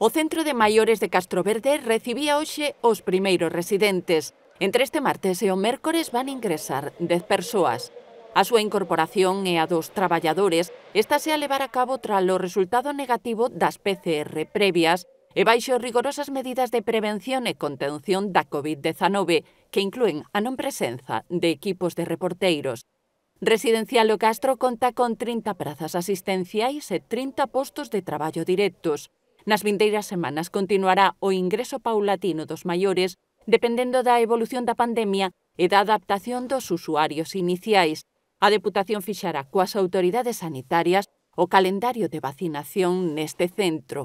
O Centro de Maiores de Castroverde recibía hoxe os primeiros residentes. Entre este martes e o mércores van ingresar 10 persoas. A súa incorporación e a dos traballadores está se a levar a cabo tras o resultado negativo das PCR previas e baixo rigorosas medidas de prevención e contención da COVID-19 que incluen a non presenza de equipos de reporteiros. Residencial O Castro conta con 30 prazas asistenciais e 30 postos de traballo directos. Nas vindeiras semanas continuará o ingreso paulatino dos maiores dependendo da evolución da pandemia e da adaptación dos usuarios iniciais. A Deputación fixará coas autoridades sanitarias o calendario de vacinación neste centro.